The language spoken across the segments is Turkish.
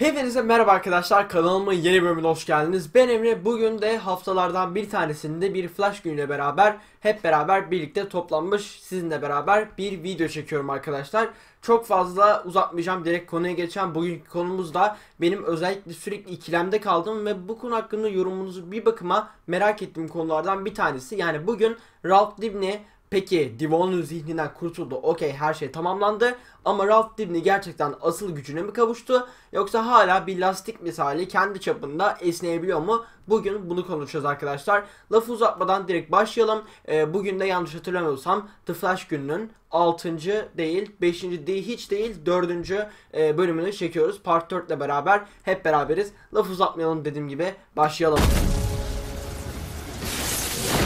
Hepinize merhaba arkadaşlar kanalımın yeni bölümüne hoş geldiniz. Ben Emre bugün de haftalardan bir tanesinde bir flash günüyle beraber hep beraber birlikte toplanmış sizinle beraber bir video çekiyorum arkadaşlar. Çok fazla uzatmayacağım direkt konuya geçen bugün konumuz da benim özellikle sürekli ikilemde kaldım ve bu konu hakkında yorumunuzu bir bakıma merak ettiğim konulardan bir tanesi. Yani bugün Ralph Dibney Peki Devon'un zihninden kurtuldu. Okey her şey tamamlandı. Ama Ralph Dibny gerçekten asıl gücüne mi kavuştu? Yoksa hala bir lastik misali kendi çapında esneyebiliyor mu? Bugün bunu konuşacağız arkadaşlar. Lafı uzatmadan direkt başlayalım. Ee, bugün de yanlış hatırlamıyorsam The Flash gününün 6. değil 5. değil hiç değil 4. E, bölümünü çekiyoruz. Part 4 ile beraber hep beraberiz. Lafı uzatmayalım dediğim gibi başlayalım.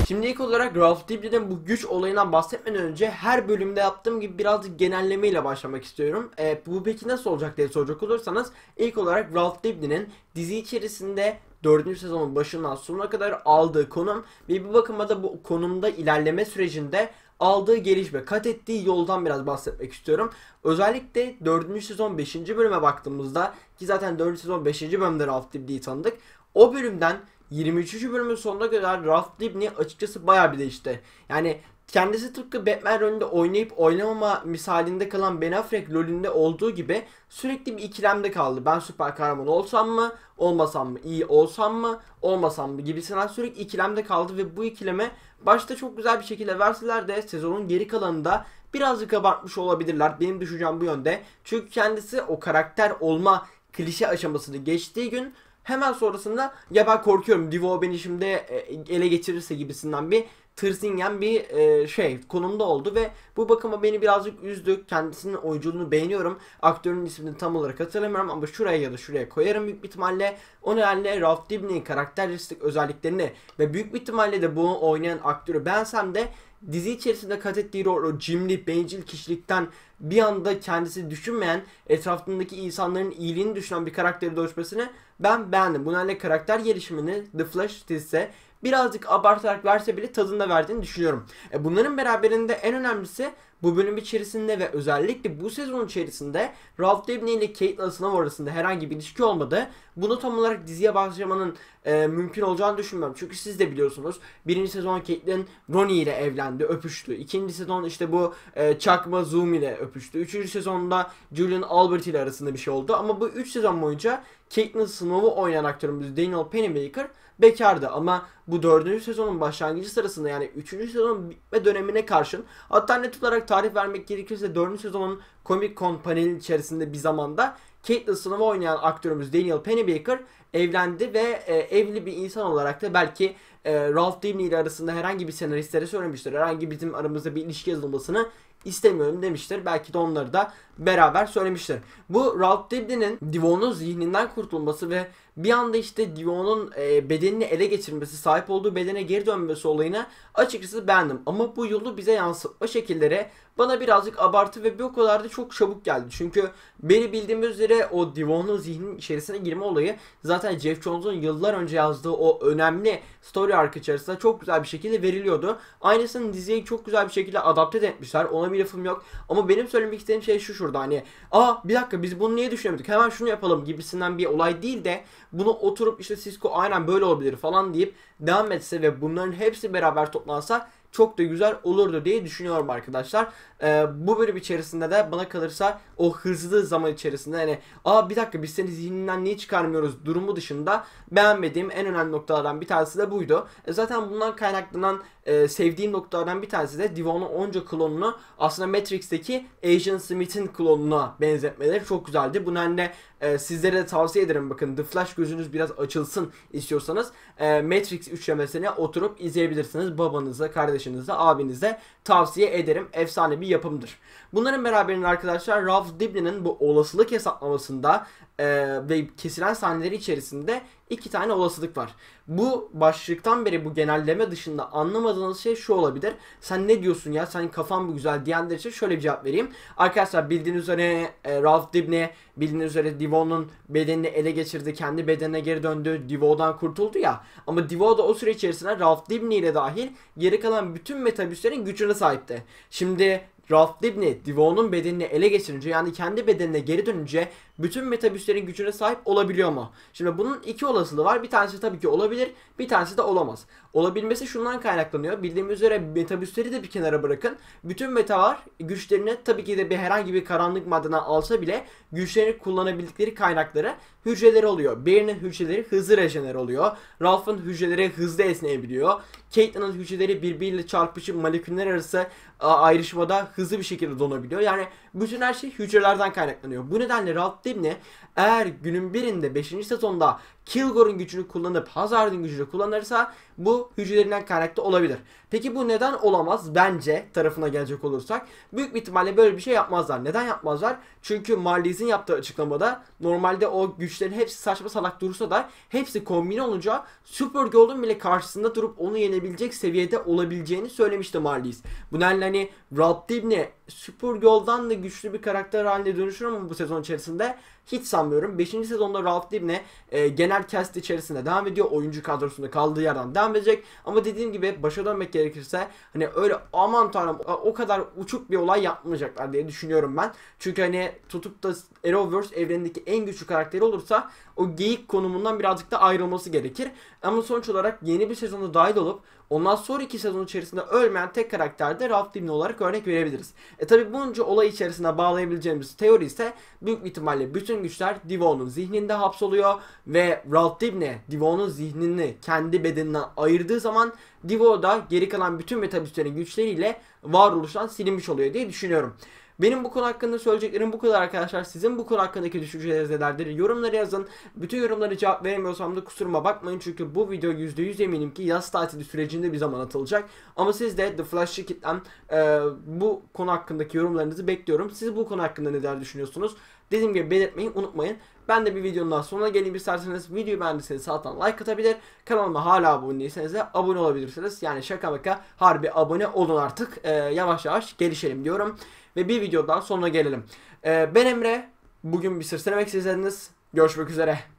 Şimdi ilk olarak Ralph Dibdin'in bu güç olayından bahsetmeden önce her bölümde yaptığım gibi birazcık genellemeyle başlamak istiyorum. E, bu peki nasıl olacak diye soracak olursanız ilk olarak Ralph Dibdin'in dizi içerisinde 4. sezonun başından sonuna kadar aldığı konum ve bir bakıma da bu konumda ilerleme sürecinde aldığı gelişme, kat ettiği yoldan biraz bahsetmek istiyorum. Özellikle 4. sezon 5. bölüme baktığımızda ki zaten 4. sezon 5. bölümde Ralph Dibdi'yi tanıdık. O bölümden 23. bölümün sonuna kadar Ralph Dibny açıkçası baya bir değişti. Yani kendisi tıpkı Batman rolünde oynayıp oynamama misalinde kalan Ben Affleck rolünde olduğu gibi sürekli bir ikilemde kaldı. Ben süper kahraman olsam mı, olmasam mı, iyi olsam mı, olmasam mı gibisinden sürekli ikilemde kaldı ve bu ikileme başta çok güzel bir şekilde verseler de sezonun geri kalanında birazcık abartmış olabilirler. Benim düşüncem bu yönde. Çünkü kendisi o karakter olma klişe aşamasını geçtiği gün Hemen sonrasında ya ben korkuyorum Divo beni şimdi e, ele geçirirse gibisinden bir tırsingen bir e, şey konumda oldu ve bu bakıma beni birazcık üzdü. Kendisinin oyunculuğunu beğeniyorum. Aktörün ismini tam olarak hatırlamıyorum ama şuraya ya da şuraya koyarım büyük ihtimalle. O nedenle Ralph Dibney'in karakteristik özelliklerini ve büyük bir ihtimalle de bunu oynayan aktörü bensem de dizi içerisinde kat ettiği rol o cimri, bencil kişilikten bir anda kendisi düşünmeyen, etrafındaki insanların iyiliğini düşünen bir karakteri dönüşmesini ben beğendim. Bunlarla karakter gelişimini The Flash dizisi birazcık abartarak verse bile tadında verdiğini düşünüyorum. E bunların beraberinde en önemlisi bu bölüm içerisinde ve özellikle bu sezon içerisinde Ralph Dibny ile Kate Aslanov arasında herhangi bir ilişki olmadı. Bunu tam olarak diziye başlamanın e, mümkün olacağını düşünmüyorum. Çünkü siz de biliyorsunuz birinci sezon Caitlyn Ronnie ile evlendi Efendi öpüştü. İkinci sezon işte bu e, Çakma Zoom ile öpüştü. Üçüncü sezonda Julian Albert ile arasında bir şey oldu. Ama bu üç sezon boyunca Katniss Snow'u oynayan aktörümüz Daniel Pennybaker bekardı. Ama bu dördüncü sezonun başlangıcı sırasında yani üçüncü sezonun bitme dönemine karşın hatta olarak tarif vermek gerekirse dördüncü sezonun Comic Con panelinin içerisinde bir zamanda Kate Snow'u oynayan aktörümüz Daniel Pennybaker evlendi ve e, evli bir insan olarak da belki e, Ralph Dibney ile arasında herhangi bir senaristlere söylemiştir. Herhangi bizim aramızda bir ilişki yazılmasını istemiyorum demiştir. Belki de onları da beraber söylemiştir. Bu Ralph Dibney'nin Divon'un zihninden kurtulması ve bir anda işte Dion'un e, bedenini ele geçirmesi, sahip olduğu bedene geri dönmesi olayına açıkçası beğendim. Ama bu yolu bize yansıtma şekillere bana birazcık abartı ve bir o kadar da çok çabuk geldi. Çünkü beni bildiğimiz üzere o Dion'un zihnin içerisine girme olayı zaten Jeff Jones'un yıllar önce yazdığı o önemli story arc içerisinde çok güzel bir şekilde veriliyordu. Aynısını diziye çok güzel bir şekilde adapte etmişler. Ona bir lafım yok. Ama benim söylemek istediğim şey şu şurada hani aa bir dakika biz bunu niye düşünemedik hemen şunu yapalım gibisinden bir olay değil de bunu oturup işte Cisco aynen böyle olabilir falan deyip devam etse ve bunların hepsi beraber toplansa çok da güzel olurdu diye düşünüyorum arkadaşlar. Ee, bu bölüm içerisinde de bana kalırsa o hızlı zaman içerisinde hani aa bir dakika biz seni zihninden niye çıkarmıyoruz durumu dışında beğenmediğim en önemli noktalardan bir tanesi de buydu. E, zaten bundan kaynaklanan e, sevdiğim noktalardan bir tanesi de Divon'un onca klonunu aslında Matrix'teki Agent Smith'in klonuna benzetmeleri çok güzeldi. Bu nedenle e, sizlere de tavsiye ederim bakın The Flash gözünüz biraz açılsın istiyorsanız e, Matrix üçlemesine oturup izleyebilirsiniz. Babanıza, kardeşinize, abinize tavsiye ederim. Efsane bir yapımdır. Bunların beraberinde arkadaşlar Ralph Dibny'nin bu olasılık hesaplamasında e, ve kesilen sahneleri içerisinde iki tane olasılık var. Bu başlıktan beri bu genelleme dışında anlamadığınız şey şu olabilir. Sen ne diyorsun ya Senin kafan bu güzel diyenler için şöyle bir cevap vereyim. Arkadaşlar bildiğiniz üzere e, Ralph Dibne bildiğiniz üzere Divo'nun bedenini ele geçirdi. Kendi bedenine geri döndü. Divo'dan kurtuldu ya. Ama Divo da o süre içerisinde Ralph Dibne ile dahil geri kalan bütün metabüslerin gücüne sahipti. Şimdi Ralph Dibny, Divo'nun bedenini ele geçirince yani kendi bedenine geri dönünce bütün metabüslerin gücüne sahip olabiliyor mu? Şimdi bunun iki olasılığı var. Bir tanesi tabii ki olabilir, bir tanesi de olamaz. Olabilmesi şundan kaynaklanıyor. Bildiğimiz üzere metabüsleri de bir kenara bırakın. Bütün metalar güçlerini tabii ki de bir herhangi bir karanlık maddeden alsa bile güçlerini kullanabildikleri kaynakları hücreleri oluyor. Barry'nin hücreleri hızlı rejener oluyor. Ralph'ın hücreleri hızlı esneyebiliyor. Caitlyn'ın hücreleri birbiriyle çarpışıp moleküller arası ayrışmada hızlı bir şekilde donabiliyor. Yani bütün her şey hücrelerden kaynaklanıyor. Bu nedenle Ralph Abdimni eğer günün birinde 5. sezonda Kilgore'un gücünü kullanıp Hazard'ın gücünü kullanırsa bu hücrelerinden kaynaklı olabilir. Peki bu neden olamaz bence tarafına gelecek olursak? Büyük bir ihtimalle böyle bir şey yapmazlar. Neden yapmazlar? Çünkü Marlies'in yaptığı açıklamada normalde o güçlerin hepsi saçma salak dursa da hepsi kombine olunca Supergirl'un bile karşısında durup onu yenebilecek seviyede olabileceğini söylemişti Marlies. Bu nedenle hani Rob Dibny Supergirl'dan da güçlü bir karakter haline dönüşür ama bu sezon içerisinde hiç sanmıyorum. 5. sezonda Ralph Dibne e, genel cast içerisinde devam ediyor. Oyuncu kadrosunda kaldığı yerden devam edecek. Ama dediğim gibi başa dönmek gerekirse hani öyle aman tanrım o kadar uçuk bir olay yapmayacaklar diye düşünüyorum ben. Çünkü hani tutup da Arrowverse evrenindeki en güçlü karakteri olursa o geyik konumundan birazcık da ayrılması gerekir. Ama sonuç olarak yeni bir sezonda dahil olup Ondan sonra iki sezon içerisinde ölmeyen tek karakter de Ralph Dimno olarak örnek verebiliriz. E tabi bunca olay içerisinde bağlayabileceğimiz teori ise büyük ihtimalle bütün güçler Divon'un zihninde hapsoluyor ve Ralph Dibny Divon'un zihnini kendi bedeninden ayırdığı zaman Divo da geri kalan bütün metabüslerin güçleriyle varoluştan silinmiş oluyor diye düşünüyorum. Benim bu konu hakkında söyleyeceklerim bu kadar arkadaşlar. Sizin bu konu hakkındaki düşünceleriniz nelerdir? Yorumlara yazın. Bütün yorumlara cevap veremiyorsam da kusuruma bakmayın. Çünkü bu video %100 eminim ki yaz tatili sürecinde bir zaman atılacak. Ama siz de The Flash Şirket'ten e, bu konu hakkındaki yorumlarınızı bekliyorum. Siz bu konu hakkında neler düşünüyorsunuz? Dediğim gibi belirtmeyi unutmayın. Ben de bir videonun daha sonuna geleyim isterseniz. Videoyu beğendiyseniz alttan like atabilir. Kanalıma hala abone değilseniz de abone olabilirsiniz. Yani şaka maka harbi abone olun artık. Ee, yavaş yavaş gelişelim diyorum. Ve bir videodan sonuna gelelim. Ee, ben Emre. Bugün bir sırtlamak izlediniz. Görüşmek üzere.